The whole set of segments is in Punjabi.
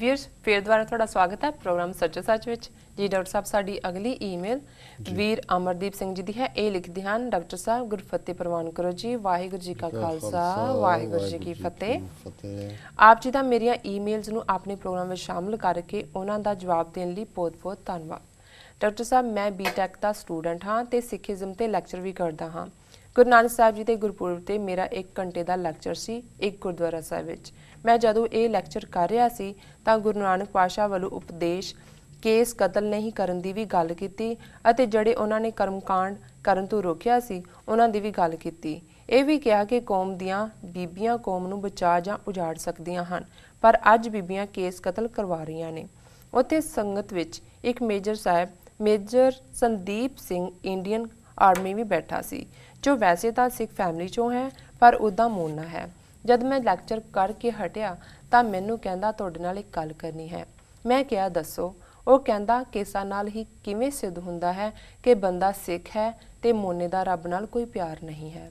ਵੀਰ ਫੇਰ ਦੁਆਰਾ ਤੁਹਾਡਾ ਸਵਾਗਤ ਹੈ ਪ੍ਰੋਗਰਾਮ ਸੱਚੇ ਸੱਚ ਵਿੱਚ ਜੀ ਡਾਕਟਰ ਸਾਹਿਬ ਸਾਡੀ ਅਗਲੀ ਈਮੇਲ ਵੀਰ ਅਮਰਦੀਪ ਸਿੰਘ ਜੀ ਦੀ ਹੈ ਇਹ ਲਿਖਦੇ ਹਨ ਡਾਕਟਰ ਸਾਹਿਬ ਗੁਰਫਤਿਹ ਪ੍ਰਵਾਨ ਕਰੋ ਜੀ ਵਾਹਿਗੁਰੂ ਜੀ ਕਾ ਖਾਲਸਾ ਵਾਹਿਗੁਰੂ ਜੀ ਕੀ ਫਤਿਹ ਆਪ ਜੀ ਦਾ ਮੇਰੀਆਂ ਈਮੇਲਸ ਨੂੰ ਆਪਣੇ ਪ੍ਰੋਗਰਾਮ ਵਿੱਚ ਸ਼ਾਮਲ ਕਰਕੇ ਉਹਨਾਂ ਦਾ ਜਵਾਬ ਦੇਣ ਲਈ ਬਹੁਤ-ਬਹੁਤ ਧੰਨਵਾਦ ਡਾਕਟਰ ਸਾਹਿਬ ਮੈਂ ਬੀਟੈਕ ਦਾ ਸਟੂਡੈਂਟ ਹਾਂ ਤੇ ਸਿੱਖੀਜ਼ਮ ਤੇ ਲੈਕਚਰ ਵੀ ਕਰਦਾ ਹਾਂ ਗੁਰੂ ਸਾਹਿਬ ਜੀ ਦੇ ਗੁਰਪੁਰਬ ਤੇ ਮੇਰਾ 1 ਘੰਟੇ ਦਾ ਲੈਕਚਰ ਸੀ ਇੱਕ ਗੁਰਦੁਆਰਾ ਸਾਹਿਬ ਵਿੱਚ ਮੈਂ ਜਦੋਂ ਇਹ ਲੈਕਚਰ ਕਰ ਰਿਹਾ ਸੀ ਤਾਂ ਗੁਰੂ ਨਾਨਕ ਪਾਸ਼ਾ ਵੱਲੋਂ ਉਪਦੇਸ਼ ਕੇਸ ਕਤਲ ਨਹੀਂ ਕਰਨ ਦੀ ਵੀ ਗੱਲ ਕੀਤੀ ਅਤੇ ਜਿਹੜੇ ਉਹਨਾਂ ਨੇ ਕਰਮਕਾਂਡ ਕਰਨ ਤੋਂ ਰੋਕਿਆ ਸੀ ਉਹਨਾਂ ਦੀ ਵੀ ਗੱਲ ਕੀਤੀ ਇਹ ਵੀ ਕਿਹਾ ਕਿ ਕੌਮ ਦੀਆਂ ਬੀਬੀਆਂ ਕੌਮ ਨੂੰ ਬਚਾ ਜਾਂ ਉਜਾੜ ਸਕਦੀਆਂ ਹਨ ਪਰ ਅੱਜ ਬੀਬੀਆਂ ਕੇਸ ਕਤਲ ਕਰਵਾ ਰਹੀਆਂ ਨੇ ਉੱਥੇ ਸੰਗਤ ਵਿੱਚ ਇੱਕ ਮੇਜਰ ਸਾਹਿਬ major Sandeep Singh Indian army ਵੀ ਬੈਠਾ ਸੀ ਜੋ ਵੈਸੇ ਤਾਂ ਸਿੱਖ ਫੈਮਿਲੀ ਚੋਂ ਹੈ ਪਰ ਉਹਦਾ ਮੋਨਾ ਹੈ ਜਦ ਮੈਂ ਲੈਕਚਰ ਕਰਕੇ ਹਟਿਆ ਤਾਂ ਮੈਨੂੰ ਕਹਿੰਦਾ ਤੁਹਾਡੇ ਨਾਲ ਇੱਕ ਗੱਲ ਕਰਨੀ ਹੈ ਮੈਂ ਕਿਹਾ ਦੱਸੋ ਉਹ ਕਹਿੰਦਾ ਕੇਸਾਂ ਨਾਲ ਹੀ ਕਿਵੇਂ ਸਿੱਧ ਹੁੰਦਾ ਹੈ ਕਿ ਬੰਦਾ ਸਿੱਖ ਹੈ ਤੇ ਮੋਨੇ ਦਾ ਰੱਬ ਨਾਲ ਕੋਈ ਪਿਆਰ ਨਹੀਂ ਹੈ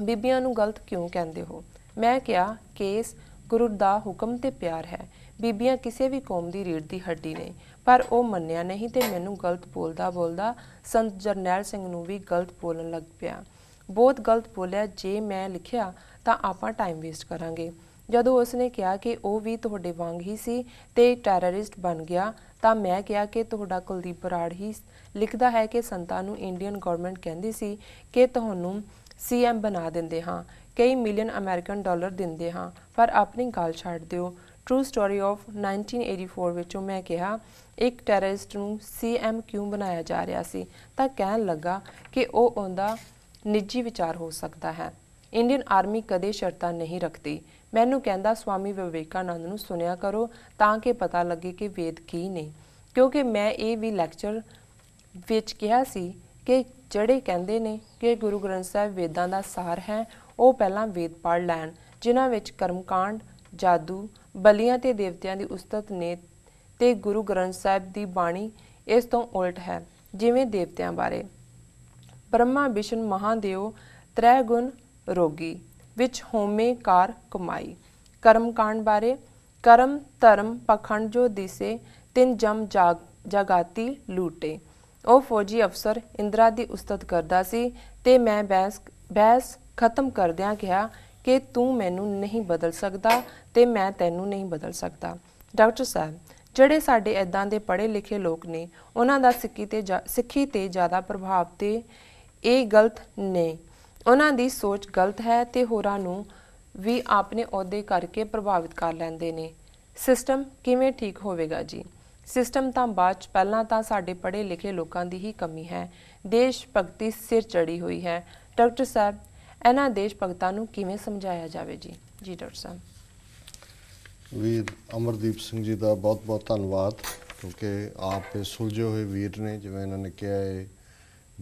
ਬੀਬੀਆਂ ਨੂੰ ਗਲਤ ਕਿਉਂ ਕਹਿੰਦੇ ਹੋ ਮੈਂ ਕਿਹਾ ਕੇਸ ਗੁਰੂ ਦਾ ਹੁਕਮ ਤੇ ਪਿਆਰ ਹੈ ਬੀਬੀਆਂ ਕਿਸੇ ਵੀ ਕੌਮ ਦੀ ਰੀੜ ਦੀ ਹੱਡੀ ਨਹੀਂ ਪਰ ਉਹ ਮੰਨਿਆ ਨਹੀਂ ਤੇ ਮੈਨੂੰ ਗਲਤ ਬੋਲਦਾ ਬੋਲਦਾ ਸੰਤ ਜਰਨੈਲ ਸਿੰਘ ਨੂੰ ਵੀ ਗਲਤ ਬੋਲਣ ਲੱਗ ਪਿਆ ਬਹੁਤ ਗਲਤ ਬੋਲਿਆ ਜੇ ਮੈਂ ਲਿਖਿਆ ਤਾਂ ਆਪਾਂ ਟਾਈਮ ਵੇਸਟ ਕਰਾਂਗੇ ਜਦੋਂ ਉਸਨੇ ਕਿਹਾ ਕਿ ਉਹ ਵੀ ਤੁਹਾਡੇ ਵਾਂਗ ਹੀ ਸੀ ਤੇ ਟੈਰਰਿਸਟ ਬਣ ਗਿਆ ਤਾਂ ਮੈਂ ਕਿਹਾ ਕਿ ਤੁਹਾਡਾ ਕੁਲਦੀਪ ਬਰਾੜ ਹੀ ਲਿਖਦਾ ਹੈ ਕਿ ਸੰਤਾ ਨੂੰ ਇੰਡੀਅਨ ਗਵਰਨਮੈਂਟ ਕਹਿੰਦੀ ਸੀ ਕਿ ਤੁਹਾਨੂੰ ਸੀਐਮ ਬਣਾ ਦਿੰਦੇ ਹਾਂ ਕਈ ਮਿਲੀਅਨ ਅਮਰੀਕਨ ਡਾਲਰ ਦਿੰਦੇ ਹਾਂ ਪਰ ਆਪਣੀ ਗੱਲ ਛੱਡ ਦਿਓ ਟਰੂ ਸਟੋਰੀ ਆਫ 1984 ਵਿੱਚੋਂ ਮੈਂ ਕਿਹਾ ਇੱਕ ਟੈਰਰਿਸਟ ਨੂੰ ਸੀਐਮ ਕਿਉਂ ਬਣਾਇਆ ਜਾ ਰਿਹਾ ਸੀ ਤਾਂ ਕਹਿਣ ਲੱਗਾ ਕਿ ਉਹ ਉਹਦਾ ਨਿੱਜੀ ਵਿਚਾਰ ਹੋ ਸਕਦਾ ਹੈ ਇੰਡੀਅਨ ਆਰਮੀ ਕਦੇ ਸ਼ਰਤਾਂ ਨਹੀਂ ਰੱਖਦੀ ਮੈਨੂੰ ਕਹਿੰਦਾ ਸਵਾਮੀ ਵਿਵੇਕਾਨੰਦ ਨੂੰ ਸੁਣਿਆ ਕਰੋ ਤਾਂ ਕਿ ਪਤਾ ਲੱਗੇ ਕਿ ਵੇਦ ਕੀ ਨੇ ਕਿਉਂਕਿ ਮੈਂ ਇਹ ਵੀ ਲੈਕਚਰ ਵਿੱਚ ਕਿਹਾ ਸੀ ਕਿ ਜਿਹੜੇ ਕਹਿੰਦੇ ਨੇ ਕਿ ਗੁਰੂ ਗ੍ਰੰਥ ਸਾਹਿਬ ਵੇਦਾਂ ਦਾ ਸਾਰ ਹੈ ਉਹ ਪਹਿਲਾਂ ਵੇਦ ਪੜ੍ਹ ਲੈਣ ਜਿਨ੍ਹਾਂ ਵਿੱਚ ਕਰਮਕਾਂਡ ਜਾਦੂ ਬਲੀਆਂ ਤੇ ਦੇਵਤਿਆਂ ਦੀ ਉਸਤਤ ਨੇ ਤੇ ਗੁਰੂ ਗ੍ਰੰਥ ਸਾਹਿਬ ਦੀ ਬਾਣੀ ਇਸ ਤੋਂ ਉਲਟ ਹੈ ਜਿਵੇਂ ਦੇਵਤਿਆਂ ਬਾਰੇ ਬ੍ਰਹਮਾ ਵਿਸ਼ਨ ਮਹਾਦੇਵ ਤ੍ਰੈਗੁਣ ਰੋਗੀ ਵਿੱਚ ਹੋਮੇ ਕਾਰ ਕਮਾਈ ਕਰਮ ਕਾਂਡ ਬਾਰੇ ਕਰਮ ਧਰਮ ਪਖੰਡ ਜੋ ਦਿਸੇ ਤਿੰਨ ਜਮ ਜਗਾਤੀ ਲੂਟੇ ਉਹ ਫੌਜੀ ਅਫਸਰ ਇੰਦਰਾ ਦੀ ਉਸਤਤ ਕਰਦਾ ਸੀ ਤੇ ਮੈਂ ਬੈਸ ਬੈਸ ਖਤਮ ਕਰਦਿਆਂ ਕਿਹਾ ਕਿ ਤੂੰ ਮੈਨੂੰ ਨਹੀਂ ਬਦਲ ਸਕਦਾ ਤੇ ਮੈਂ ਤੈਨੂੰ ਨਹੀਂ ਬਦਲ ਸਕਦਾ ਡਾਕਟਰ ਸਾਹਿਬ ਜਿਹੜੇ ਸਾਡੇ ਐਦਾਂ ਦੇ ਪੜ੍ਹੇ ਲਿਖੇ ਲੋਕ ਨੇ ਉਹਨਾਂ ਦਾ ਸਿੱਖੀ ਤੇ ਸਿੱਖੀ ਤੇ ਜ਼ਿਆਦਾ ਪ੍ਰਭਾਵ ਤੇ ਇਹ ਗਲਤ ਨੇ ਉਹਨਾਂ ਦੀ ਸੋਚ ਗਲਤ ਹੈ ਤੇ ਹੋਰਾਂ ਨੂੰ ਵੀ ਆਪਣੇ ਅਹੁਦੇ ਕਰਕੇ ਪ੍ਰਭਾਵਿਤ ਕਰ ਲੈਂਦੇ ਨੇ ਸਿਸਟਮ ਕਿਵੇਂ ਠੀਕ ਹੋਵੇਗਾ ਜੀ ਸਿਸਟਮ ਤਾਂ ਬਾਅਦ ਚ ਪਹਿਲਾਂ ਤਾਂ ਸਾਡੇ ਪੜ੍ਹੇ ਲਿਖੇ ਲੋਕਾਂ ਦੀ ਹੀ ਕਮੀ ਹੈ ਦੇਸ਼ ਭਗਤੀ ਸਿਰ ਚੜੀ ਹੋਈ ਹੈ ਡਾਕਟਰ ਸਾਹਿਬ ਇਹਨਾਂ ਦੇਸ਼ ਭਗਤਾਂ ਨੂੰ ਕਿਵੇਂ ਸਮਝਾਇਆ ਜਾਵੇ ਜੀ ਜੀ ਡਾਕਟਰ ਸਾਹਿਬ ਵੀਰ ਅਮਰਦੀਪ ਸਿੰਘ ਜੀ ਦਾ ਬਹੁਤ ਬਹੁਤ ਧੰਨਵਾਦ ਕਿਉਂਕਿ ਆਪ ਇਹ ਸੁਲਝੇ ਹੋਏ ਵੀਰ ਨੇ ਜਿਵੇਂ ਇਹਨਾਂ ਨੇ ਕਿਹਾ ਹੈ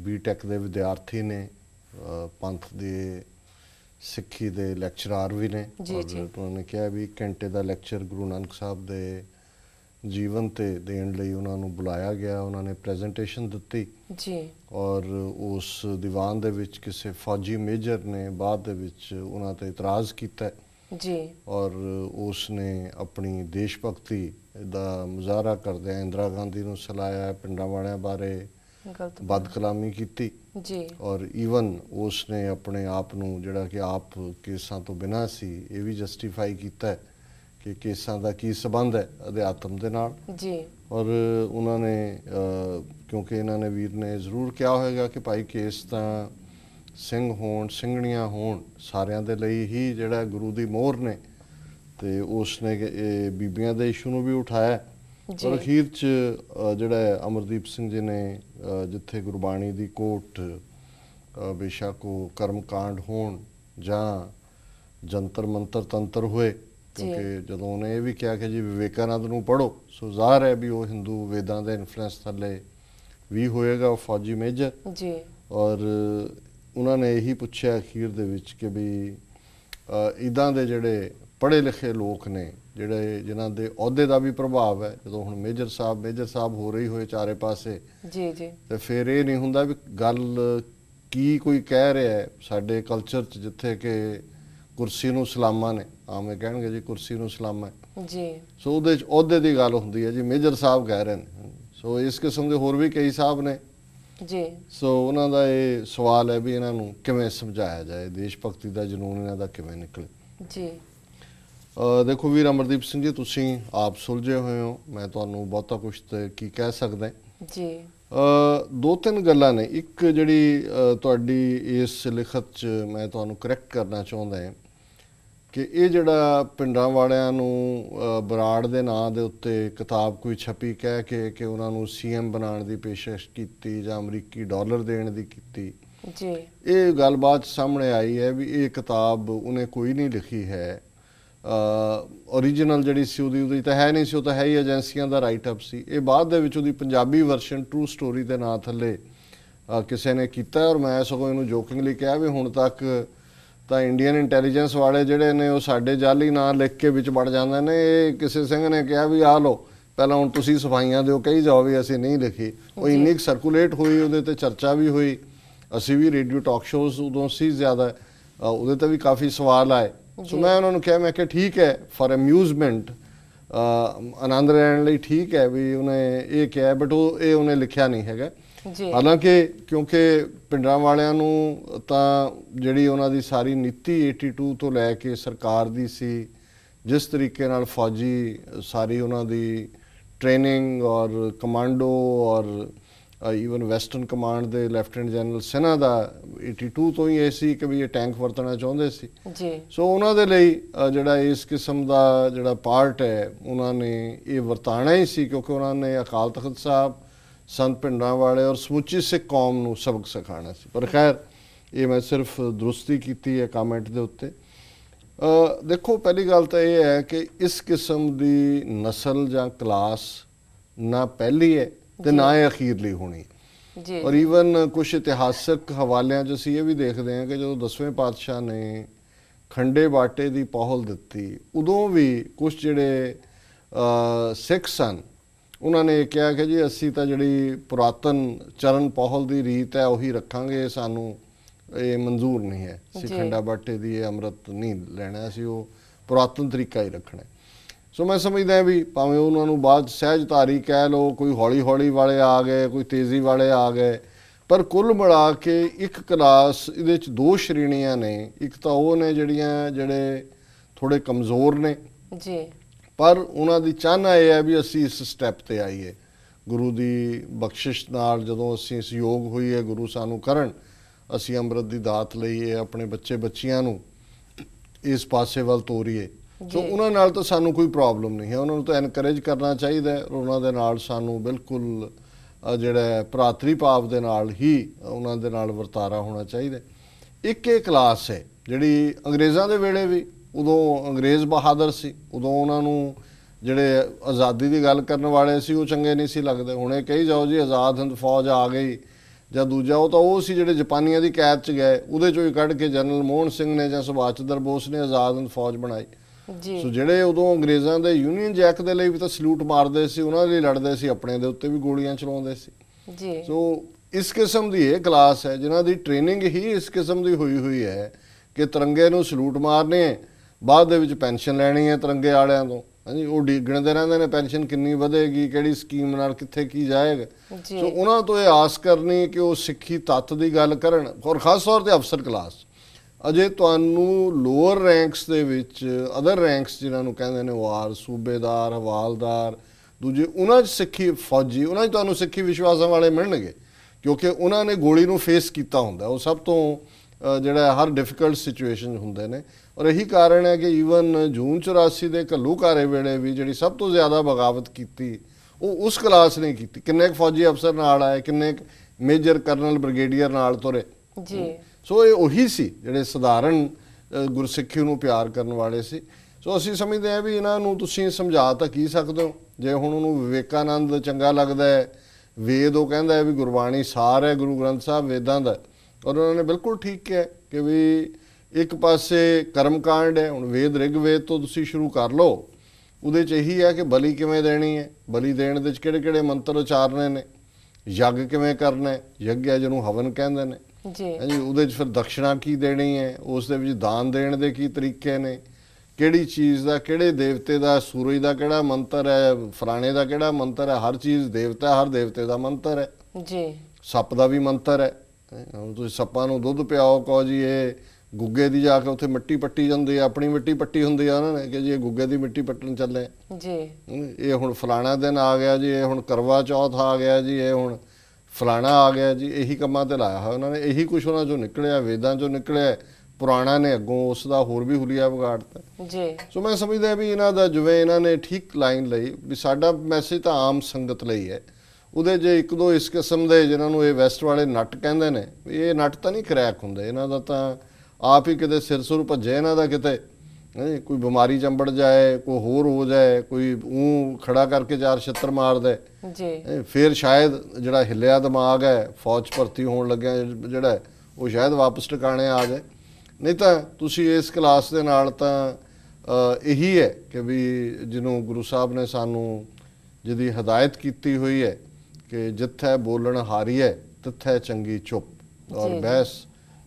ਬੀਟੈਕ ਦੇ ਵਿਦਿਆਰਥੀ ਨੇ ਪੰਥ ਦੇ ਸਿੱਖੀ ਦੇ ਲੈਕਚਰਾਰ ਵੀ ਨੇ ਔਰ ਉਹਨਾਂ ਨੇ ਕਿਹਾ ਵੀ ਘੰਟੇ ਦਾ ਲੈਕਚਰ ਗੁਰੂ ਨਾਨਕ ਸਾਹਿਬ ਦੇ ਜੀਵਨ ਤੇ ਦੇਣ ਲਈ ਉਹਨਾਂ ਨੂੰ ਬੁਲਾਇਆ ਗਿਆ ਉਹਨਾਂ ਨੇ ਪ੍ਰੈਜੈਂਟੇਸ਼ਨ ਦਿੱਤੀ ਜੀ ਔਰ ਉਸ ਦੀਵਾਨ ਦੇ ਵਿੱਚ ਕਿਸੇ ਫੌਜੀ ਮੇਜਰ ਨੇ ਬਾਅਦ ਦੇ ਵਿੱਚ ਉਹਨਾਂ ਤੇ ਇਤਰਾਜ਼ ਕੀਤਾ ਜੀ ਔਰ ਉਸ ਨੇ ਆਪਣੀ ਦੇਸ਼ ਭਗਤੀ ਦਾ ਮੁਜ਼ਾਹਰਾ ਕਰਦੇ ਇੰਦਰਾ ਗਾਂਧੀ ਨੂੰ ਸਲਾਇਆ ਪਿੰਡਾਂ ਵਾਲਿਆਂ ਬਾਰੇ ਗਲਤ ਬਦਕਲਾਮੀ ਕੀਤੀ ਜੀ ਔਰ ਇਵਨ ਉਸ ਨੇ ਆਪਣੇ ਆਪ ਨੂੰ ਜਿਹੜਾ ਕਿ ਆਪ ਕੇਸਾਂ ਤੋਂ ਬਿਨਾ ਸੀ ਇਹ ਵੀ ਜਸਟੀਫਾਈ ਕੀਤਾ ਕਿ ਕੇਸਾਂ ਦਾ ਕੀ ਸਬੰਧ ਹੈ ਅਧਿਆਤਮ ਦੇ ਨਾਲ ਜੀ ਔਰ ਉਹਨਾਂ ਨੇ ਕਿਉਂਕਿ ਇਹਨਾਂ ਨੇ ਵੀਰ ਨੇ ਜ਼ਰੂਰ ਕਿਹਾ ਹੋਵੇਗਾ ਕਿ ਭਾਈ ਕੇਸ ਤਾਂ ਸਿੰਘ ਹੋਣ ਸਿੰਘਣੀਆਂ ਹੋਣ ਸਾਰਿਆਂ ਦੇ ਲਈ ਹੀ ਜਿਹੜਾ ਗੁਰੂ ਦੀ ਮੋਹਰ ਨੇ ਤੇ ਉਸ ਨੇ ਬੀਬੀਆਂ ਦੇ ਇਸ਼ੂ ਨੂੰ ਵੀ ਉਠਾਇਆ ਔਰ ਅਖੀਰ ਚ ਜਿਹੜਾ ਅਮਰਦੀਪ ਸਿੰਘ ਜੀ ਨੇ ਜਿੱਥੇ ਗੁਰਬਾਣੀ ਦੀ ਕੋਟ ਬੇਸ਼ੱਕ ਉਹ ਕਰਮਕਾਂਡ ਹੋਣ ਜਾਂ ਜੰਤਰ ਮੰਤਰ ਤੰਤਰ ਹੋਏ ਕਿਉਂਕਿ ਜਦੋਂ ਉਹਨੇ ਇਹ ਵੀ ਕਿਹਾ ਕਿ ਜੀ ਵਿਵੇਕਾਨੰਦ ਨੂੰ ਪੜੋ ਸੋ ਜ਼ਾਹਰ ਹੈ ਵੀ ਉਹ ਹਿੰਦੂ ਵੇਦਾਂ ਦੇ ਇਨਫਲੂਐਂਸ ਥੱਲੇ ਵੀ ਹੋਏਗਾ ਉਹ ਫੌਜੀ ਮੇਜਰ ਜੀ ਔਰ ਉਹਨਾਂ ਨੇ ਇਹੀ ਪੁੱਛਿਆ ਅਖੀਰ ਦੇ ਵਿੱਚ ਕਿ ਵੀ ਇਦਾਂ ਦੇ ਜਿਹੜੇ ਪੜ੍ਹੇ ਲਿਖੇ ਲੋਕ ਨੇ ਜਿਹੜੇ ਜਿਨ੍ਹਾਂ ਦੇ ਅਹੁਦੇ ਦਾ ਵੀ ਪ੍ਰਭਾਵ ਹੈ ਜਦੋਂ ਹੁਣ ਮੇਜਰ ਸਾਹਿਬ ਮੇਜਰ ਸਾਹਿਬ ਹੋ ਰਹੀ ਹੋਏ ਚਾਰੇ ਪਾਸੇ ਜੀ ਜੀ ਤੇ ਫਿਰ ਇਹ ਨਹੀਂ ਹੁੰਦਾ ਵੀ ਗੱਲ ਕੀ ਕੋਈ ਕਹਿ ਰਿਹਾ ਹੈ ਸਾਡੇ ਕਲਚਰ 'ਚ ਜਿੱਥੇ ਕਿ ਕੁਰਸੀ ਨੂੰ ਸਲਾਮਾ ਨੇ ਆਵੇਂ ਕਹਿਣਗੇ ਜੀ ਕੁਰਸੀ ਨੂੰ ਸਲਾਮਾ ਜੀ ਸੋ ਉਹਦੇ 'ਚ ਅਹੁਦੇ ਦੀ ਗੱਲ ਹੁੰਦੀ ਹੈ ਜੀ ਮੇਜਰ ਸਾਹਿਬ ਕਹਿ ਰਹੇ ਨੇ ਸੋ ਇਸ ਕਿਸਮ ਦੇ ਹੋਰ ਵੀ ਕਈ ਸਾਹਿਬ ਨੇ ਜੀ ਸੋ ਉਹਨਾਂ ਦਾ ਇਹ ਸਵਾਲ ਹੈ ਵੀ ਇਹਨਾਂ ਨੂੰ ਕਿਵੇਂ ਸਮਝਾਇਆ ਜਾਏ ਦੇਸ਼ ਭਗਤੀ ਦਾ ਜਨੂਨ ਇਹਨਾਂ ਦਾ ਕਿਵੇਂ ਨਿਕਲੇ ਜੀ ਦੇਖੋ ਵੀਰ ਅਮਰਦੀਪ ਸਿੰਘ ਜੀ ਤੁਸੀਂ ਆਪ ਸੁਲਝੇ ਹੋਏ ਹੋ ਮੈਂ ਤੁਹਾਨੂੰ ਬਹੁਤਾ ਕੁਝ ਕੀ ਕਹਿ ਸਕਦਾ ਜੀ ਦੋ ਤਿੰਨ ਗੱਲਾਂ ਨੇ ਇੱਕ ਜਿਹੜੀ ਤੁਹਾਡੀ ਇਸ ਲਿਖਤ 'ਚ ਮੈਂ ਤੁਹਾਨੂੰ ਕਰੈਕਟ ਕਰਨਾ ਚਾਹੁੰਦਾ ਹਾਂ ਕਿ ਇਹ ਜਿਹੜਾ ਪਿੰਡਾਂ ਵਾਲਿਆਂ ਨੂੰ ਬਰਾੜ ਦੇ ਨਾਂ ਦੇ ਉੱਤੇ ਕਿਤਾਬ ਕੋਈ ਛਪੀ ਕਹਿ ਕੇ ਕਿ ਉਹਨਾਂ ਨੂੰ ਸੀਐਮ ਬਣਾਉਣ ਦੀ ਪੇਸ਼ਕਸ਼ ਕੀਤੀ ਜਾਂ ਅਮਰੀਕੀ ਡਾਲਰ ਦੇਣ ਦੀ ਕੀਤੀ ਜੀ ਇਹ ਗੱਲਬਾਤ ਸਾਹਮਣੇ ਆਈ ਹੈ ਵੀ ਇਹ ਕਿਤਾਬ ਉਹਨੇ ਕੋਈ ਨਹੀਂ ਲਿਖੀ ਹੈ ओरिजिनल ਜਿਹੜੀ ਸੀ ਉਹਦੀ ਉਹਦੀ ਤਾਂ ਹੈ ਨਹੀਂ ਸੀ ਉਹ ਤਾਂ ਹੈ ਹੀ ਏਜੰਸੀਆਂ ਦਾ ਰਾਈਟ ਅਪ ਸੀ ਇਹ ਬਾਅਦ ਦੇ ਵਿੱਚ ਉਹਦੀ ਪੰਜਾਬੀ ਵਰਸ਼ਨ ਟਰੂ ਸਟੋਰੀ ਦੇ ਨਾਂ ਥੱਲੇ ਕਿਸੇ ਨੇ ਕੀਤਾ ਔਰ ਮੈਂ ਸਗੋਂ ਇਹਨੂੰ ਜੋਕਿੰਗਲੀ ਕਿਹਾ ਵੀ ਹੁਣ ਤੱਕ ਤਾਂ ਇੰਡੀਅਨ ਇੰਟੈਲੀਜੈਂਸ ਵਾਲੇ ਜਿਹੜੇ ਨੇ ਉਹ ਸਾਡੇ ਜਾਲੀ ਨਾਂ ਲਿਖ ਕੇ ਵਿੱਚ ਵੜ ਜਾਂਦੇ ਨੇ ਇਹ ਕਿਸੇ ਸਿੰਘ ਨੇ ਕਿਹਾ ਵੀ ਆ ਲੋ ਪਹਿਲਾਂ ਹੁਣ ਤੁਸੀਂ ਸਫਾਈਆਂ ਦਿਓ ਕਹੀ ਜਾਓ ਵੀ ਅਸੀਂ ਨਹੀਂ ਲਿਖੀ ਉਹ ਇੰਨੀ ਸਰਕੂਲੇਟ ਹੋਈ ਉਹਦੇ ਤੇ ਚਰਚਾ ਵੀ ਹੋਈ ਅਸੀਂ ਵੀ ਰੇਡੀਓ ਟਾਕ ਸ਼ੋਜ਼ ਉਦੋਂ ਸੀ ਜ਼ਿਆਦਾ ਉਹਦੇ ਤੇ ਵੀ ਕਾਫੀ ਸਵਾਲ ਆਏ ਸੋ ਮੈਂ ਉਹਨਾਂ ਨੂੰ ਕਿਹਾ ਮੈਂ ਕਿ ਠੀਕ ਹੈ ਫॉर ਅਮਿਊਜ਼ਮੈਂਟ ਆਨੰਦ ਲੈਣ ਲਈ ਠੀਕ ਹੈ ਵੀ ਉਹਨੇ ਇਹ ਕਿਹਾ ਬਟ ਉਹ ਇਹ ਉਹਨੇ ਲਿਖਿਆ ਨਹੀਂ ਹੈਗਾ ਜੀ ਹਾਲਾਂਕਿ ਕਿਉਂਕਿ ਪਿੰਡਾਂ ਵਾਲਿਆਂ ਨੂੰ ਤਾਂ ਜਿਹੜੀ ਉਹਨਾਂ ਦੀ ਸਾਰੀ ਨੀਤੀ 82 ਤੋਂ ਲੈ ਕੇ ਸਰਕਾਰ ਦੀ ਸੀ ਜਿਸ ਤਰੀਕੇ ਨਾਲ ਫੌਜੀ ਸਾਰੀ ਉਹਨਾਂ ਦੀ ਟ੍ਰੇਨਿੰਗ ਔਰ ਕਮਾਂਡੋ ਔਰ ਈਵਨ ਵੈਸਟਰਨ ਕਮਾਂਡ ਦੇ ਲੈਫਟਨੈਂਟ ਜਨਰਲ ਸਿਨਾ ਦਾ 82 ਤੋਂ ਹੀ ਐਸੀ ਸੀ ਕਿ ਵੀ ਇਹ ਟੈਂਕ ਵਰਤਣਾ ਚਾਹੁੰਦੇ ਸੀ ਜੀ ਸੋ ਉਹਨਾਂ ਦੇ ਲਈ ਜਿਹੜਾ ਇਸ ਕਿਸਮ ਦਾ ਜਿਹੜਾ ਪਾਰਟ ਹੈ ਉਹਨਾਂ ਨੇ ਇਹ ਵਰਤਾਣਾ ਹੀ ਸੀ ਕਿਉਂਕਿ ਉਹਨਾਂ ਨੇ ਅਕਾਲ ਤਖਤ ਸਾਹਿਬ ਸੰਤ ਪਿੰਡਾਂ ਵਾਲੇ ਔਰ ਸਮੁੱਚੀ ਸਿੱਖ ਕੌਮ ਨੂੰ ਸਬਕ ਸਿਖਾਣਾ ਸੀ ਪਰ ਖੈਰ ਇਹ ਮੈਂ ਸਿਰਫ ਦਰੁਸਤੀ ਕੀਤੀ ਹੈ ਕਮੈਂਟ ਦੇ ਉੱਤੇ ਦੇਖੋ ਪਹਿਲੀ ਗੱਲ ਤਾਂ ਇਹ ਹੈ ਕਿ ਇਸ ਕਿਸਮ ਦੀ ਨਸਲ ਜਾਂ ਕਲਾਸ ਨਾ ਪਹਿਲੀ ਹੈ ਤੇ ਨਾ ਹੀ ਅਖੀਰਲੀ ਹੋਣੀ ਜੀ ਔਰ ਈਵਨ ਕੁਝ ਇਤਿਹਾਸਕ ਹਵਾਲਿਆਂ 'ਚ ਅਸੀਂ ਇਹ ਵੀ ਦੇਖਦੇ ਹਾਂ ਕਿ ਜਦੋਂ 10ਵੇਂ ਪਾਤਸ਼ਾਹ ਨੇ ਖੰਡੇ ਬਾਟੇ ਦੀ ਪਹਲ ਦਿੱਤੀ ਉਦੋਂ ਵੀ ਕੁਝ ਜਿਹੜੇ ਸਿੱਖ ਸਨ ਉਹਨਾਂ ਨੇ ਕਿਹਾ ਕਿ ਜੀ ਅਸੀਂ ਤਾਂ ਜਿਹੜੀ ਪੁਰਾਤਨ ਚਰਨ ਪਹਲ ਦੀ ਰੀਤ ਹੈ ਉਹੀ ਰੱਖਾਂਗੇ ਸਾਨੂੰ ਇਹ ਮਨਜ਼ੂਰ ਨਹੀਂ ਹੈ ਸਿੱਖੰਡਾ ਬਾਟੇ ਦੀ ਇਹ ਅੰਮ੍ਰਿਤ ਨਹੀਂ ਲੈਣਾ ਅਸੀਂ ਉਹ ਪੁਰਾਤਨ ਤਰੀਕਾ ਹੀ ਰੱਖਣਾ ਹੈ ਸੋ ਮੈਂ ਸਮਝਦਾ ਵੀ ਭਾਵੇਂ ਉਹਨਾਂ ਨੂੰ ਬਾਅਦ ਸਹਿਜ ਧਾਰੀ ਕਹਿ ਲੋ ਕੋਈ ਹੌਲੀ ਹੌਲੀ ਵਾਲੇ ਆ ਗਏ ਕੋਈ ਤੇਜ਼ੀ ਵਾਲੇ ਆ ਗਏ ਪਰ ਕੁੱਲ ਮਿਲਾ ਕੇ ਇੱਕ ਕਲਾਸ ਇਹਦੇ ਵਿੱਚ ਦੋ ਸ਼੍ਰੇਣੀਆਂ ਨੇ ਇੱਕ ਤਾਂ ਉਹ ਨੇ ਜਿਹੜੀਆਂ ਜਿਹੜੇ ਥੋੜੇ ਕਮਜ਼ੋਰ ਨੇ ਜੀ ਪਰ ਉਹਨਾਂ ਦੀ ਚਾਹਨਾ ਇਹ ਹੈ ਵੀ ਅਸੀਂ ਇਸ ਸਟੈਪ ਤੇ ਆਈਏ ਗੁਰੂ ਦੀ ਬਖਸ਼ਿਸ਼ ਨਾਲ ਜਦੋਂ ਅਸੀਂ ਯੋਗ ਹੋਈ ਹੈ ਗੁਰੂ ਸਾਨੂੰ ਕਰਨ ਅਸੀਂ ਅੰਮ੍ਰਿਤ ਦੀ ਦਾਤ ਲਈਏ ਆਪਣੇ ਬੱਚੇ ਬੱਚੀਆਂ ਨੂੰ ਇਸ ਪਾਸੇ ਵੱਲ ਤੋਰੀਏ ਸੋ ਉਹਨਾਂ ਨਾਲ ਤਾਂ ਸਾਨੂੰ ਕੋਈ ਪ੍ਰੋਬਲਮ ਨਹੀਂ ਹੈ ਉਹਨਾਂ ਨੂੰ ਤਾਂ ਐਨਕਰੇਜ ਕਰਨਾ ਚਾਹੀਦਾ ਹੈ ਉਹਨਾਂ ਦੇ ਨਾਲ ਸਾਨੂੰ ਬਿਲਕੁਲ ਜਿਹੜਾ ਪ੍ਰਾਤਰੀ ਪਾਪ ਦੇ ਨਾਲ ਹੀ ਉਹਨਾਂ ਦੇ ਨਾਲ ਵਰਤਾਰਾ ਹੋਣਾ ਚਾਹੀਦਾ ਇੱਕ ਇੱਕ ਕਲਾਸ ਹੈ ਜਿਹੜੀ ਅੰਗਰੇਜ਼ਾਂ ਦੇ ਵੇਲੇ ਵੀ ਉਦੋਂ ਅੰਗਰੇਜ਼ ਬਹਾਦਰ ਸੀ ਉਦੋਂ ਉਹਨਾਂ ਨੂੰ ਜਿਹੜੇ ਆਜ਼ਾਦੀ ਦੀ ਗੱਲ ਕਰਨ ਵਾਲੇ ਸੀ ਉਹ ਚੰਗੇ ਨਹੀਂ ਸੀ ਲੱਗਦੇ ਹੁਣੇ ਕਹੀ ਜਾਓ ਜੀ ਆਜ਼ਾਦ ਹਿੰਦ ਫੌਜ ਆ ਗਈ ਜਾਂ ਦੂਜਾ ਉਹ ਤਾਂ ਉਹ ਸੀ ਜਿਹੜੇ ਜਾਪਾਨੀਆਂ ਦੀ ਕੈਦ 'ਚ ਗਏ ਉਹਦੇ ਚੋਂ ਹੀ ਕੱਢ ਕੇ ਜਨਰਲ ਮੋਹਨ ਸਿੰਘ ਨੇ ਜਾਂ ਸੁਭਾਸ਼ ਚੰਦਰ ਬੋਸ ਨੇ ਆਜ਼ਾਦ ਹਿੰਦ ਫੌਜ ਬਣਾਈ ਜੀ ਸੋ ਜਿਹੜੇ ਉਦੋਂ ਅੰਗਰੇਜ਼ਾਂ ਦੇ ਯੂਨੀਅਨ ਜੈਕ ਦੇ ਲਈ ਵੀ ਤਾਂ ਸਲੂਟ ਮਾਰਦੇ ਸੀ ਉਹਨਾਂ ਲਈ ਲੜਦੇ ਸੀ ਆਪਣੇ ਦੇ ਉੱਤੇ ਵੀ ਗੋਲੀਆਂ ਚਲਾਉਂਦੇ ਸੀ ਜੀ ਸੋ ਇਸ ਕਿਸਮ ਦੀ ਇਹ ਕਲਾਸ ਹੈ ਜਿਨ੍ਹਾਂ ਦੀ ਟ੍ਰੇਨਿੰਗ ਹੀ ਇਸ ਕਿਸਮ ਦੀ ਹੋਈ ਹੋਈ ਹੈ ਕਿ ਤਿਰੰਗੇ ਨੂੰ ਸਲੂਟ ਮਾਰਨੇ ਬਾਅਦ ਦੇ ਵਿੱਚ ਪੈਨਸ਼ਨ ਲੈਣੀ ਹੈ ਤਿਰੰਗੇ ਵਾਲਿਆਂ ਤੋਂ ਹਾਂਜੀ ਉਹ ਗਿਣਦੇ ਰਹਿੰਦੇ ਨੇ ਪੈਨਸ਼ਨ ਕਿੰਨੀ ਵਧੇਗੀ ਕਿਹੜੀ ਸਕੀਮ ਨਾਲ ਕਿੱਥੇ ਕੀ ਜਾਏਗਾ ਸੋ ਉਹਨਾਂ ਤੋਂ ਇਹ ਆਸ ਕਰਨੀ ਕਿ ਉਹ ਸਿੱਖੀ ਤੱਤ ਦੀ ਗੱਲ ਕਰਨ ਔਰ ਖਾਸ ਤੌਰ ਤੇ ਅਫਸਰ ਕਲਾਸ ਅਜੇ ਤੁਹਾਨੂੰ ਲੋਅਰ ਰੈਂਕਸ ਦੇ ਵਿੱਚ ਅਦਰ ਰੈਂਕਸ ਜਿਨ੍ਹਾਂ ਨੂੰ ਕਹਿੰਦੇ ਨੇ ਵਾਰ ਸੂਬੇਦਾਰ ਹਵਾਲਦਾਰ ਦੂਜੇ ਉਹਨਾਂ 'ਚ ਸਿੱਖੀ ਫੌਜੀ ਉਹਨਾਂ 'ਚ ਤੁਹਾਨੂੰ ਸਿੱਖੀ ਵਿਸ਼ਵਾਸਾਂ ਵਾਲੇ ਮਿਲਣਗੇ ਕਿਉਂਕਿ ਉਹਨਾਂ ਨੇ ਗੋਲੀ ਨੂੰ ਫੇਸ ਕੀਤਾ ਹੁੰਦਾ ਉਹ ਸਭ ਤੋਂ ਜਿਹੜਾ ਹਰ ਡਿਫਿਕਲਟ ਸਿਚੁਏਸ਼ਨ ਹੁੰਦੇ ਨੇ ਔਰ ਇਹੀ ਕਾਰਨ ਹੈ ਕਿ ਈਵਨ ਜੂਨ 84 ਦੇ ਘੱਲੂਕਾਰੇ ਵੇਲੇ ਵੀ ਜਿਹੜੀ ਸਭ ਤੋਂ ਜ਼ਿਆਦਾ ਬਗਾਵਤ ਕੀਤੀ ਉਹ ਉਸ ਕਲਾਸ ਨੇ ਕੀਤੀ ਕਿੰਨੇ ਫੌਜੀ ਅਫਸਰ ਨਾਲ ਆਏ ਕਿੰਨੇ ਮੇਜਰ ਕਰਨਲ ਬ੍ਰਿਗੇਡੀਅਰ ਨਾਲ ਤੁਰੇ ਜੀ ਸੋ ਇਹ ਉਹੀ ਸੀ ਜਿਹੜੇ ਸਧਾਰਨ ਗੁਰਸਿੱਖੀ ਨੂੰ ਪਿਆਰ ਕਰਨ ਵਾਲੇ ਸੀ ਸੋ ਅਸੀਂ ਸਮਝਦੇ ਆ ਵੀ ਇਹਨਾਂ ਨੂੰ ਤੁਸੀਂ ਸਮਝਾ ਤਾਂ ਕੀ ਸਕਦੇ ਹੋ ਜੇ ਹੁਣ ਉਹਨੂੰ ਵਿਵੇਕਾਨੰਦ ਚੰਗਾ ਲੱਗਦਾ ਹੈ ਵੇਦ ਉਹ ਕਹਿੰਦਾ ਹੈ ਵੀ ਗੁਰਬਾਣੀ ਸਾਰ ਹੈ ਗੁਰੂ ਗ੍ਰੰਥ ਸਾਹਿਬ ਵੇਦਾਂ ਦਾ ਔਰ ਉਹਨਾਂ ਨੇ ਬਿਲਕੁਲ ਠੀਕ ਕਿਹਾ ਕਿ ਵੀ ਇੱਕ ਪਾਸੇ ਕਰਮਕਾਂਡ ਹੈ ਹੁਣ ਵੇਦ ਰਿਗ ਵੇਦ ਤੋਂ ਤੁਸੀਂ ਸ਼ੁਰੂ ਕਰ ਲਓ ਉਹਦੇ ਚ ਇਹੀ ਹੈ ਕਿ ਬਲੀ ਕਿਵੇਂ ਦੇਣੀ ਹੈ ਬਲੀ ਦੇਣ ਦੇ ਵਿੱਚ ਕਿਹੜੇ-ਕਿਹੜੇ ਮੰਤਰ ਉਚਾਰਨੇ ਨੇ ਯੱਗ ਕਿਵੇਂ ਕਰਨਾ ਹੈ ਯੱਗ ਜਿਹਨੂੰ ਹਵਨ ਕਹਿੰਦੇ ਨੇ ਜੀ ਹਾਂਜੀ ਉਹਦੇ ਵਿੱਚ ਫਿਰ ਦਕਸ਼ਨਾ ਕੀ ਦੇਣੀ ਹੈ ਉਸ ਦੇ ਵਿੱਚ ਦਾਨ ਦੇਣ ਦੇ ਕੀ ਤਰੀਕੇ ਨੇ ਕਿਹੜੀ ਚੀਜ਼ ਦਾ ਕਿਹੜੇ ਦੇਵਤੇ ਦਾ ਸੂਰਜ ਦਾ ਕਿਹੜਾ ਮੰਤਰ ਹੈ ਫਰਾਣੇ ਦਾ ਕਿਹੜਾ ਮੰਤਰ ਹੈ ਹਰ ਚੀਜ਼ ਦੇਵਤਾ ਹਰ ਦੇਵਤੇ ਦਾ ਮੰਤਰ ਹੈ ਜੀ ਸੱਪ ਦਾ ਵੀ ਮੰਤਰ ਹੈ ਹੁਣ ਤੁਸੀਂ ਸੱਪਾਂ ਨੂੰ ਦੁੱਧ ਪਿਆਓ ਕਹੋ ਜੀ ਇਹ ਗੁੱਗੇ ਦੀ ਜਾ ਕੇ ਉੱਥੇ ਮਿੱਟੀ ਪੱਟੀ ਜਾਂਦੇ ਆ ਆਪਣੀ ਮਿੱਟੀ ਪੱਟੀ ਹੁੰਦੀ ਆ ਉਹਨਾਂ ਨੇ ਕਿ ਜੀ ਇਹ ਗੁੱਗੇ ਦੀ ਮਿੱਟੀ ਪੱਟਣ ਚੱਲੇ ਜੀ ਇਹ ਹੁਣ ਫਲਾਣਾ ਦਿਨ ਆ ਗਿਆ ਜੀ ਇਹ ਹੁਣ ਕਰਵਾ ਚੌਥ ਆ ਗਿਆ ਜੀ ਇਹ ਹੁਣ ਫਲਾਣਾ ਆ ਗਿਆ ਜੀ ਇਹੀ ਕੰਮਾਂ ਤੇ ਲਾਇਆ ਹੋਇਆ ਉਹਨਾਂ ਨੇ ਇਹੀ ਕੁਝ ਉਹਨਾਂ ਚੋਂ ਨਿਕਲਿਆ ਵੇਦਾਂ ਚੋਂ ਨਿਕਲਿਆ ਪੁਰਾਣਾ ਨੇ ਅੱਗੋਂ ਉਸ ਦਾ ਹੋਰ ਵੀ ਹੁਲੀਆ ਵਿਗਾੜਤਾ ਜੀ ਸੋ ਮੈਂ ਸਮਝਦਾ ਵੀ ਇਹਨਾਂ ਦਾ ਜਿਵੇਂ ਇਹਨਾਂ ਨੇ ਠੀਕ ਲਾਈਨ ਲਈ ਵੀ ਸਾਡਾ ਮੈਸੇਜ ਤਾਂ ਆਮ ਸੰਗਤ ਲਈ ਹੈ ਉਹਦੇ ਜੇ ਇੱਕ ਦੋ ਇਸ ਕਿਸਮ ਦੇ ਜਿਨ੍ਹਾਂ ਨੂੰ ਇਹ ਵੈਸਟ ਵਾਲੇ ਨਟ ਕਹਿੰਦੇ ਨੇ ਇਹ ਨਟ ਤਾਂ ਨਹੀਂ ਕਰੈਕ ਹੁੰਦੇ ਇਹਨਾਂ ਦਾ ਤਾਂ ਆਪ ਹੀ ਕਿਤੇ ਸਿਰ ਸੁਰ ਭੱਜੇ ਇਹਨਾਂ ਦਾ ਕਿਤੇ ਨਹੀਂ ਕੋਈ ਬਿਮਾਰੀ ਚੰਬੜ ਜਾਏ ਕੋਈ ਹੋਰ ਹੋ ਜਾਏ ਕੋਈ ਉਹ ਖੜਾ ਕਰਕੇ ਚਾਰ ਛੱਤਰ ਮਾਰ ਦੇ ਜੀ ਫਿਰ ਸ਼ਾਇਦ ਜਿਹੜਾ ਹਿੱਲਿਆ ਦਿਮਾਗ ਹੈ ਫੌਜ ਭਰਤੀ ਹੋਣ ਲੱਗਿਆ ਜਿਹੜਾ ਉਹ ਸ਼ਾਇਦ ਵਾਪਸ ਟਿਕਾਣੇ ਆ ਜਾਏ ਨਹੀਂ ਤਾਂ ਤੁਸੀਂ ਇਸ ਕਲਾਸ ਦੇ ਨਾਲ ਤਾਂ ਇਹੀ ਹੈ ਕਿ ਵੀ ਜਿਹਨੂੰ ਗੁਰੂ ਸਾਹਿਬ ਨੇ ਸਾਨੂੰ ਜਿਹਦੀ ਹਦਾਇਤ ਕੀਤੀ ਹੋਈ ਹੈ ਕਿ ਜਿੱਥੇ ਬੋਲਣ ਹਾਰੀ ਹੈ ਤਿੱਥੇ ਚੰਗੀ ਚੁੱਪ ਔਰ ਬੈਸ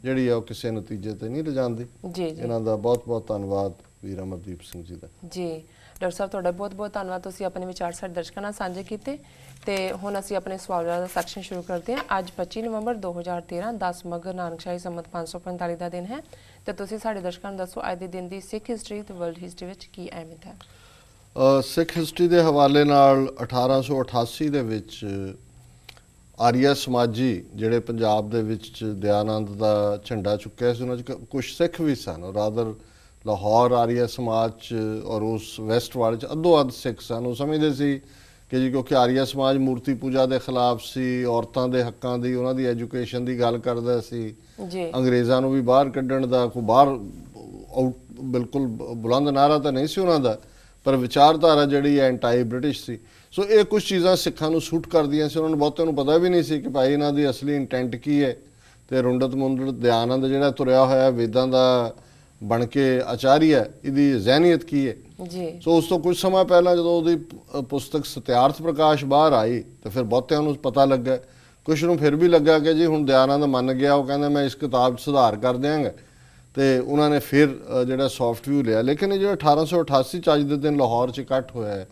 ਜਿਹੜੀ ਆ ਉਹ ਕਿਸੇ ਨਤੀਜੇ ਤੇ ਨਹੀਂ ਲਜਾਂਦੀ ਜੀ ਜੀ ਇਹਨਾਂ ਦਾ ਬਹੁਤ ਬਹੁਤ ਧੰਨਵਾਦ ਵੀਰ ਅਮਰਦੀਪ ਸਿੰਘ ਜੀ ਦਾ ਜੀ ਡਾਕਟਰ ਸਾਹਿਬ ਤੁਹਾਡਾ ਬਹੁਤ ਬਹੁਤ ਧੰਨਵਾਦ ਤੁਸੀਂ ਆਪਣੇ ਵਿਚਾਰ ਸਾਡੇ ਦਰਸ਼ਕਾਂ ਨਾਲ ਸਾਂਝੇ ਕੀਤੇ ਤੇ ਹੁਣ ਅਸੀਂ ਆਪਣੇ ਸਵਾਲਾਂ ਦਾ ਸੈਕਸ਼ਨ ਸ਼ੁਰੂ ਕਰਦੇ ਹਾਂ ਅੱਜ 25 ਨਵੰਬਰ 2013 10 ਮਗਰ ਨਾਨਕਸ਼ਾਹੀ ਸੰਮਤ 545 ਦਾ ਦਿਨ ਹੈ ਤੇ ਤੁਸੀਂ ਸਾਡੇ ਦਰਸ਼ਕਾਂ ਨੂੰ ਦੱਸੋ ਅੱਜ ਦੇ ਦਿਨ ਦੀ ਸਿੱਖ ਹਿਸਟਰੀ ਤੇ ਵਰਲਡ ਹਿਸਟਰੀ ਵਿੱਚ ਕੀ ਅਹਿਮੀਅਤ ਹੈ ਸਿੱਖ ਹਿਸਟਰੀ ਦੇ ਹਵਾਲੇ ਨਾਲ 1888 ਦੇ ਵਿੱਚ ਆਰੀਆ ਸਮਾਜੀ ਜਿਹੜੇ ਪੰਜਾਬ ਦੇ ਵਿੱਚ ਦਿਆਨੰਦ ਦਾ ਝੰਡਾ ਚੁੱਕਿਆ ਸੀ ਉਹਨਾਂ 'ਚ ਕੁਝ ਸਿੱਖ ਵੀ ਸਨ ਔਰ ਆਦਰ ਲਾਹੌਰ ਆਰੀਆ ਸਮਾਜ 'ਚ ਔਰ ਉਸ ਵੈਸਟ ਵਾਲ 'ਚ ਅੱਧੋ ਅੱਧ ਸਿੱਖ ਸਨ ਉਹ ਸਮਝਦੇ ਸੀ ਕਿ ਜੀ ਕਿਉਂਕਿ ਆਰੀਆ ਸਮਾਜ ਮੂਰਤੀ ਪੂਜਾ ਦੇ ਖਿਲਾਫ ਸੀ ਔਰਤਾਂ ਦੇ ਹੱਕਾਂ ਦੀ ਉਹਨਾਂ ਦੀ ਐਜੂਕੇਸ਼ਨ ਦੀ ਗੱਲ ਕਰਦਾ ਸੀ ਜੀ ਅੰਗਰੇਜ਼ਾਂ ਨੂੰ ਵੀ ਬਾਹਰ ਕੱਢਣ ਦਾ ਕੋਈ ਬਾਹਰ ਬਿਲਕੁਲ ਬੁਲੰਦ ਨਾਰਾ ਤਾਂ ਨਹੀਂ ਸੀ ਉਹਨਾਂ ਦਾ ਪਰ ਵਿਚਾਰਧਾਰਾ ਜਿਹੜੀ ਐਂਟੀ ਬ੍ਰਿਟਿਸ਼ ਸੀ ਸੋ ਇਹ ਕੁਝ ਚੀਜ਼ਾਂ ਸਿੱਖਾਂ ਨੂੰ ਸੂਟ ਕਰਦੀਆਂ ਸੀ ਉਹਨਾਂ ਨੂੰ ਬਹੁਤਿਆਂ ਨੂੰ ਪਤਾ ਵੀ ਨਹੀਂ ਸੀ ਕਿ ਭਾਈ ਇਹਨਾਂ ਦੀ ਅਸਲੀ ਇੰਟੈਂਟ ਕੀ ਹੈ ਤੇ ਰੁੰਡਤ ਮੁੰਡਤ ਧਿਆਨੰਦ ਜਿਹੜਾ ਤੁਰਿਆ ਹੋਇਆ ਵੇਦਾਂ ਦਾ ਬਣ ਕੇ ਆਚਾਰੀ ਹੈ ਇਹਦੀ ਜ਼ਹਿਨੀਅਤ ਕੀ ਹੈ ਜੀ ਸੋ ਉਸ ਤੋਂ ਕੁਝ ਸਮਾਂ ਪਹਿਲਾਂ ਜਦੋਂ ਉਹਦੀ ਪੁਸਤਕ ਸਤਿਆਰਥ ਪ੍ਰਕਾਸ਼ ਬਾਹਰ ਆਈ ਤਾਂ ਫਿਰ ਬਹੁਤਿਆਂ ਨੂੰ ਪਤਾ ਲੱਗਾ ਕੁਝ ਨੂੰ ਫਿਰ ਵੀ ਲੱਗਾ ਕਿ ਜੀ ਹੁਣ ਦਿਆਨੰਦ ਮੰਨ ਗਿਆ ਉਹ ਕਹਿੰਦਾ ਮੈਂ ਇਸ ਕਿਤਾਬ 'ਚ ਸੁਧਾਰ ਕਰ ਦਿਆਂਗਾ ਤੇ ਉਹਨਾਂ ਨੇ ਫਿਰ ਜਿਹੜਾ ਸੌਫਟ ਵਿਊ ਲਿਆ ਲੇਕਿਨ ਇਹ ਜਿਹੜਾ 1888 ਚ ਅੱਜ ਦੇ ਦਿਨ ਲਾਹੌਰ 'ਚ ਇਕੱਠ ਹੋਇਆ ਹੈ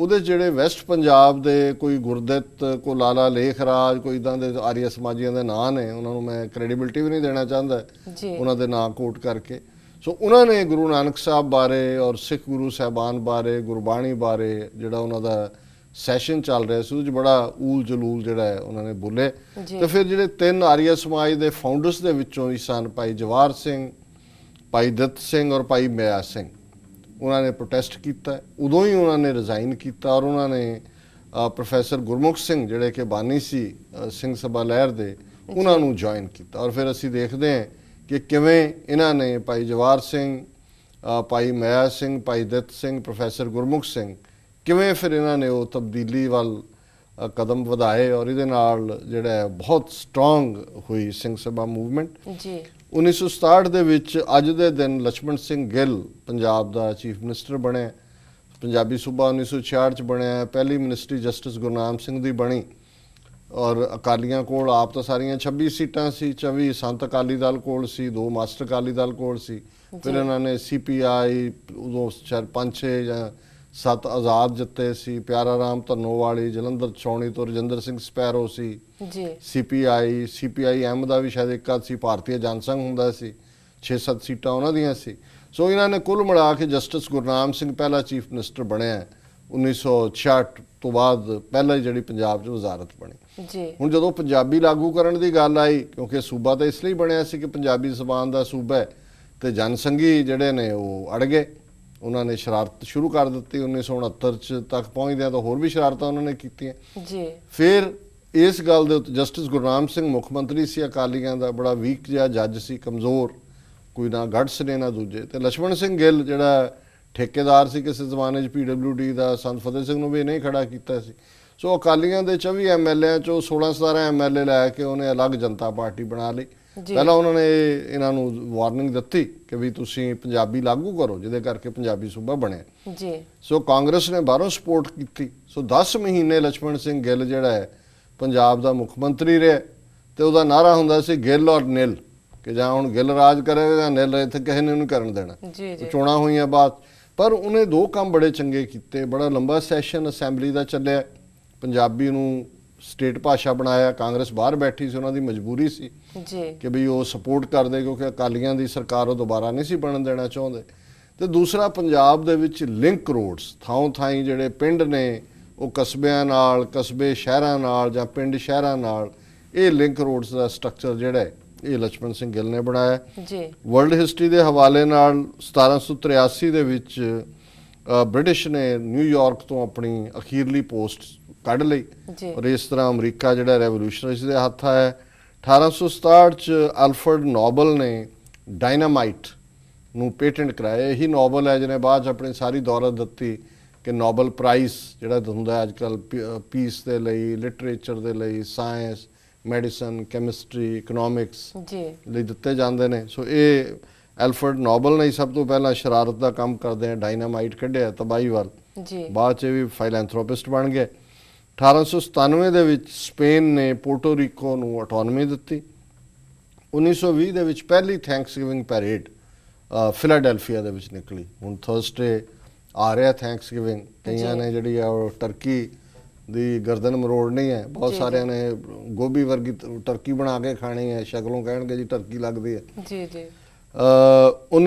ਉਹਦੇ ਜਿਹੜੇ ਵੈਸਟ ਪੰਜਾਬ ਦੇ ਕੋਈ ਗੁਰਦਿੱਤ ਕੋ ਲਾਲਾ ਲੇਖਰਾਜ ਕੋਈ ਇਦਾਂ ਦੇ ਆਰੀਆ ਸਮਾਜੀਆਂ ਦੇ ਨਾਂ ਨੇ ਉਹਨਾਂ ਨੂੰ ਮੈਂ ਕ੍ਰੈਡੀਬਿਲਟੀ ਵੀ ਨਹੀਂ ਦੇਣਾ ਚਾਹੁੰਦਾ ਉਹਨਾਂ ਦੇ ਨਾਂ ਕੋਟ ਕਰਕੇ ਸੋ ਉਹਨਾਂ ਨੇ ਗੁਰੂ ਨਾਨਕ ਸਾਹਿਬ ਬਾਰੇ ਔਰ ਸਿੱਖ ਗੁਰੂ ਸਹਿਬਾਨ ਬਾਰੇ ਗੁਰਬਾਣੀ ਬਾਰੇ ਜਿਹੜਾ ਉਹਨਾਂ ਦਾ ਸੈਸ਼ਨ ਚੱਲ ਰਿਹਾ ਸੀ ਉਹ ਚ ਬੜਾ ਊਲ ਜਲੂਲ ਜਿਹੜਾ ਹੈ ਉਹਨਾਂ ਨੇ ਬੋਲੇ ਤੇ ਫਿਰ ਜਿਹੜੇ ਤਿੰਨ ਆਰੀਆ ਸਮਾਜ ਦੇ ਫਾਊਂਡਰਸ ਦੇ ਵਿੱਚੋਂ ਇਸਾਨ ਪਾਈ ਭਾਈ ਜਵਾਰ ਸਿੰਘ ਭਾਈ ਦਿੱਤ ਸਿੰਘ ਔਰ ਭਾਈ ਮਿਆ ਸਿੰਘ ਉਹਨਾਂ ਨੇ ਪ੍ਰੋਟੈਸਟ ਕੀਤਾ ਉਦੋਂ ਹੀ ਉਹਨਾਂ ਨੇ ਰਿਜ਼ਾਈਨ ਕੀਤਾ ਔਰ ਉਹਨਾਂ ਨੇ ਪ੍ਰੋਫੈਸਰ ਗੁਰਮੁਖ ਸਿੰਘ ਜਿਹੜੇ ਕਿ ਬਾਨੀ ਸੀ ਸਿੰਘ ਸਭਾ ਲਹਿਰ ਦੇ ਉਹਨਾਂ ਨੂੰ ਜੁਆਇਨ ਕੀਤਾ ਔਰ ਫਿਰ ਅਸੀਂ ਦੇਖਦੇ ਹਾਂ ਕਿ ਕਿਵੇਂ ਇਹਨਾਂ ਨੇ ਭਾਈ ਜਵਾਰ ਸਿੰਘ ਭਾਈ ਮਾਇਆ ਸਿੰਘ ਭਾਈ ਦਿੱਤ ਸਿੰਘ ਪ੍ਰੋਫੈਸਰ ਗੁਰਮੁਖ ਸਿੰਘ ਕਿਵੇਂ ਫਿਰ ਇਹਨਾਂ ਨੇ ਉਹ ਤਬਦੀਲੀ ਵੱਲ ਕਦਮ ਵਧਾਏ ਔਰ ਇਹਦੇ ਨਾਲ ਜਿਹੜਾ ਬਹੁਤ ਸਟਰੋਂਗ ਹੋਈ ਸਿੰਘ ਸਭਾ ਮੂਵਮੈਂਟ ਜੀ 1967 ਦੇ ਵਿੱਚ ਅੱਜ ਦੇ ਦਿਨ ਲక్ష్మణ ਸਿੰਘ ਗਿੱਲ ਪੰਜਾਬ ਦਾ ਚੀਫ ਮਿਨਿਸਟਰ ਬਣਿਆ ਪੰਜਾਬੀ ਸੂਬਾ 1966 ਚ ਬਣਿਆ ਪਹਿਲੀ ਮਿਨਿਸਟਰੀ ਜਸਟਿਸ ਗੁਰਨਾਮ ਸਿੰਘ ਦੀ ਬਣੀ ਔਰ ਅਕਾਲੀਆਂ ਕੋਲ ਆਪ ਤਾਂ ਸਾਰੀਆਂ 26 ਸੀਟਾਂ ਸੀ 24 ਸੰਤ ਅਕਾਲੀ ਦਲ ਕੋਲ ਸੀ ਦੋ ਮਾਸਟਰ ਅਕਾਲੀ ਦਲ ਕੋਲ ਸੀ ਫਿਰ ਇਹਨਾਂ ਨੇ ਸੀਪੀਆਈ ਉਦੋਂ 5 6 ਜਾਂ ਸਤ ਆਜ਼ਾਦ ਜਿੱਤੇ ਸੀ ਪਿਆਰਾ ਰਾਮ ਧਨੋਵਾਲੀ ਜਲੰਧਰ ਚੌਣੀ ਤੋਂ ਰਜਿੰਦਰ ਸਿੰਘ ਸਪੈਰੋ ਸੀ ਜੀ ਸੀਪੀਆਈ ਸੀਪੀਆਈ ਐਮ ਦਾ ਵੀ ਸ਼ਾਇਦ ਇੱਕਾ ਸੀ ਭਾਰਤੀ ਜਨਸੰਘ ਹੁੰਦਾ ਸੀ 6-7 ਸੀਟਾਂ ਉਹਨਾਂ ਦੀਆਂ ਸੀ ਸੋ ਇਹਨਾਂ ਨੇ ਕੁੱਲ ਮਿਲਾ ਕੇ ਜਸਟਿਸ ਗੁਰਨਾਮ ਸਿੰਘ ਪਹਿਲਾ ਚੀਫ ਮਿਨਿਸਟਰ ਬਣਿਆ 1966 ਤੋਂ ਬਾਅਦ ਪਹਿਲਾ ਜਿਹੜੀ ਪੰਜਾਬ 'ਚ ਵਜ਼ਾਰਤ ਬਣੀ ਜੀ ਹੁਣ ਜਦੋਂ ਪੰਜਾਬੀ ਲਾਗੂ ਕਰਨ ਦੀ ਗੱਲ ਆਈ ਕਿਉਂਕਿ ਸੂਬਾ ਤਾਂ ਇਸ ਲਈ ਬਣਿਆ ਸੀ ਕਿ ਪੰਜਾਬੀ ਜ਼ਬਾਨ ਦਾ ਸੂਬਾ ਹੈ ਤੇ ਜਨਸੰਗੀ ਜਿਹੜੇ ਨੇ ਉਹ ਅੜ ਗਏ ਉਹਨਾਂ ਨੇ ਸ਼ਰਾਰਤ ਸ਼ੁਰੂ ਕਰ ਦਿੱਤੀ 1969 ਚ ਤੱਕ ਪਹੁੰਚਦਿਆਂ ਤਾਂ ਹੋਰ ਵੀ ਸ਼ਰਾਰਤਾਂ ਉਹਨਾਂ ਨੇ ਕੀਤੀਆਂ ਜੀ ਫਿਰ ਇਸ ਗੱਲ ਦੇ ਉੱਤੇ ਜਸਟਿਸ ਗੁਰਨਾਮ ਸਿੰਘ ਮੁੱਖ ਮੰਤਰੀ ਸੀ ਅਕਾਲੀਆਂ ਦਾ ਬੜਾ ਵੀਕ ਜਿਹਾ ਜੱਜ ਸੀ ਕਮਜ਼ੋਰ ਕੋਈ ਨਾ ਗੱਡਸ ਨੇ ਨਾ ਦੂਜੇ ਤੇ ਲక్ష్మణ ਸਿੰਘ ਗਿੱਲ ਜਿਹੜਾ ਠੇਕੇਦਾਰ ਸੀ ਕਿਸੇ ਜ਼ਮਾਨੇ 'ਚ ਪੀਡਬਲਯੂਡੀ ਦਾ ਸੰਤ ਫਤਿਹ ਸਿੰਘ ਨੂੰ ਵੀ ਨਹੀਂ ਖੜਾ ਕੀਤਾ ਸੀ ਸੋ ਅਕਾਲੀਆਂ ਦੇ 24 ਐਮਐਲਏ ਚੋਂ 16 17 ਐਮਐਲਏ ਲੈ ਕੇ ਉਹਨੇ ਅਲੱਗ ਜਨਤਾ ਪਾਰਟੀ ਬਣਾ ਲਈ ਪਹਿਲਾਂ ਉਹਨਾਂ ਨੇ ਇਹਨਾਂ ਨੂੰ ਵਾਰਨਿੰਗ ਦਿੱਤੀ ਕਿ ਵੀ ਤੁਸੀਂ ਪੰਜਾਬੀ ਲਾਗੂ ਕਰੋ ਜਿਹਦੇ ਕਰਕੇ ਪੰਜਾਬੀ ਸੂਬਾ ਬਣਿਆ ਜੀ ਸੋ ਕਾਂਗਰਸ ਨੇ ਬਾਹਰੋਂ ਸਪੋਰਟ ਕੀਤੀ ਸੋ 10 ਮਹੀਨੇ ਲਛਮਣ ਸਿੰਘ ਗਿੱਲ ਜਿਹੜਾ ਹੈ ਪੰਜਾਬ ਦਾ ਮੁੱਖ ਮੰਤਰੀ ਰਿਹਾ ਤੇ ਉਹਦਾ ਨਾਰਾ ਹੁੰਦਾ ਸੀ ਗਿੱਲ ਔਰ ਨਿਲ ਕਿ ਜਾਂ ਹੁਣ ਗਿੱਲ ਰਾਜ ਕਰੇਗਾ ਜਾਂ ਨਿਲ ਇੱਥੇ ਕਿਸੇ ਨੇ ਉਹਨੂੰ ਕਰਨ ਦੇਣਾ ਜੀ ਜੀ ਚੋਣਾਂ ਹੋਈਆਂ ਬਾਅਦ ਪਰ ਉਹਨੇ ਦੋ ਕੰਮ ਬੜੇ ਚੰਗੇ ਕੀਤੇ ਬੜਾ ਲੰਬਾ ਸੈਸ਼ਨ ਅਸੈਂਬਲੀ ਦਾ ਚੱਲਿਆ ਪੰਜਾਬੀ ਨੂੰ ਸਟੇਟ ਭਾਸ਼ਾ ਬਣਾਇਆ ਕਾਂਗਰਸ ਬਾਹਰ ਬੈਠੀ ਸੀ ਉਹਨਾਂ ਦੀ ਮਜਬੂਰੀ ਸੀ ਜੀ ਕਿ ਵੀ ਉਹ ਸਪੋਰਟ ਕਰਦੇ ਕਿਉਂਕਿ ਅਕਾਲੀਆਂ ਦੀ ਸਰਕਾਰ ਉਹ ਦੁਬਾਰਾ ਨਹੀਂ ਸੀ ਬਣਨ ਦੇਣਾ ਚਾਹੁੰਦੇ ਤੇ ਦੂਸਰਾ ਪੰਜਾਬ ਦੇ ਵਿੱਚ ਲਿੰਕ ਰੋਡਸ ਥਾਂ ਥਾਈ ਜਿਹੜੇ ਪਿੰਡ ਨੇ ਉਹ ਕਸਬਿਆਂ ਨਾਲ ਕਸਬੇ ਸ਼ਹਿਰਾਂ ਨਾਲ ਜਾਂ ਪਿੰਡ ਸ਼ਹਿਰਾਂ ਨਾਲ ਇਹ ਲਿੰਕ ਰੋਡਸ ਦਾ ਸਟਰਕਚਰ ਜਿਹੜਾ ਹੈ ਇਹ ਲక్ష్మణ ਸਿੰਘ ਗਿੱਲ ਨੇ ਬਣਾਇਆ ਜੀ ਵਰਲਡ ਹਿਸਟਰੀ ਦੇ ਹਵਾਲੇ ਨਾਲ 1783 ਦੇ ਵਿੱਚ ਬ੍ਰਿਟਿਸ਼ ਨੇ ਨਿਊਯਾਰਕ ਤੋਂ ਆਪਣੀ ਅਖੀਰਲੀ ਪੋਸਟ ਕੱਢ ਲਈ ਔਰ ਇਸ ਤਰ੍ਹਾਂ ਅਮਰੀਕਾ ਜਿਹੜਾ ਰੈਵੋਲੂਸ਼ਨਰੀ ਦੇ ਹੱਥ ਆਇਆ 1867 ਚ ਅਲਫਰਡ ਨੋਬਲ ਨੇ ਡਾਇਨਾਮਾਈਟ ਨੂੰ ਪੇਟੈਂਟ ਕਰਾਇਆ ਇਹੀ ਨੋਬਲ ਹੈ ਜਿਹਨੇ ਬਾਅਦ ਚ ਆਪਣੀ ਸਾਰੀ ਦੌਲਤ ਦਿੱਤੀ ਕਿ ਨੋਬਲ ਪ੍ਰਾਈਸ ਜਿਹੜਾ ਹੁੰਦਾ ਅੱਜ ਕੱਲ ਪੀਸ ਦੇ ਲਈ ਲਿਟਰੇਚਰ ਦੇ ਲਈ ਸਾਇੰਸ ਮੈਡੀਸਨ ਕੈਮਿਸਟਰੀ ਇਕਨੋਮਿਕਸ ਜੀ ਲਈ ਦਿੱਤੇ ਜਾਂਦੇ ਨੇ ਸੋ ਇਹ ਅਲਫਰਡ ਨੋਬਲ ਨੇ ਸਭ ਤੋਂ ਪਹਿਲਾਂ ਸ਼ਰਾਰਤ ਦਾ ਕੰਮ ਕਰਦੇ ਆ ਡਾਇਨਾਮਾਈਟ ਕੱਢਿਆ ਤਬਾਈ ਵਾਲ ਜੀ ਬਾਅਦ ਚ ਵੀ ਫਾਈਲੈਂਥਰੋਪਿਸਟ ਬਣ ਗਏ 1897 ਦੇ ਵਿੱਚ ਸਪੇਨ ਨੇ ਪੋਰਟੋ ਰੀਕੋ ਨੂੰ ਆਟੋਨਮੀ ਦਿੱਤੀ 1920 ਦੇ ਵਿੱਚ ਪਹਿਲੀ ਥੈਂਕਸਗਿਵਿੰਗ ਪੈਰੇਡ ਫਿਲਾਡਲਫੀਆ ਦੇ ਵਿੱਚ ਨਿਕਲੀ ਹੁਣ ਥਰਸਡੇ ਆ ਰਿਹਾ ਥੈਂਕਸਗਿਵਿੰਗ ਕਈਆਂ ਨੇ ਜਿਹੜੀ ਆ ਉਹ ਟਰਕੀ ਦੀ ਗਰਦਨ ਮਰੋੜਨੀ ਹੈ ਬਹੁਤ ਸਾਰਿਆਂ ਨੇ ਗੋਭੀ ਵਰਗੀ ਟਰਕੀ ਬਣਾ ਕੇ ਖਾਣੀ ਹੈ ਸ਼ਕਲੋਂ ਕਹਿਣਗੇ ਜੀ ਟਰਕੀ ਲੱਗਦੀ ਹੈ ਜੀ ਜੀ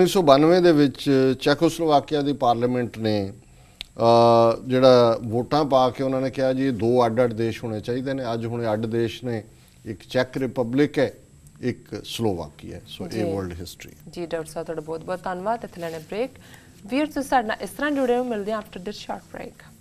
1992 ਦੇ ਵਿੱਚ ਚੈਕੋਸਲੋਵਾਕੀਆ ਦੀ ਪਾਰਲੀਮੈਂਟ ਨੇ ਜਿਹੜਾ ਵੋਟਾਂ ਪਾ ਕੇ ਉਹਨਾਂ ਨੇ ਕਿਹਾ ਜੀ ਦੋ ਅੱਡ ਅੱਡ ਦੇਸ਼ ਹੋਣੇ ਚਾਹੀਦੇ ਨੇ ਅੱਜ ਹੁਣ ਅੱਡ ਦੇਸ਼ ਨੇ ਇੱਕ ਚੈੱਕ ਰਿਪਬਲਿਕ ਹੈ ਇੱਕ ਸਲੋਵਾਕੀ ਹੈ ਸੋ ਇਹ ਵਰਲਡ ਹਿਸਟਰੀ ਜੀ ਡਾਕਟਰ ਸਾਹਿਬ ਤੁਹਾਡਾ ਬਹੁਤ ਬਹੁਤ ਧੰਨਵਾਦ ਇੱਥੇ ਲੈਣੇ ਬ੍ਰੇਕ ਵੀਰ ਤੁਸੀਂ ਸਾਡੇ ਨਾਲ ਇਸ ਤਰ੍ਹਾਂ ਜੁੜੇ ਹੋ ਮਿਲਦੇ ਆਫਟਰ ਦਿਸ ਸ਼ਾਰਟ ਬ੍ਰੇਕ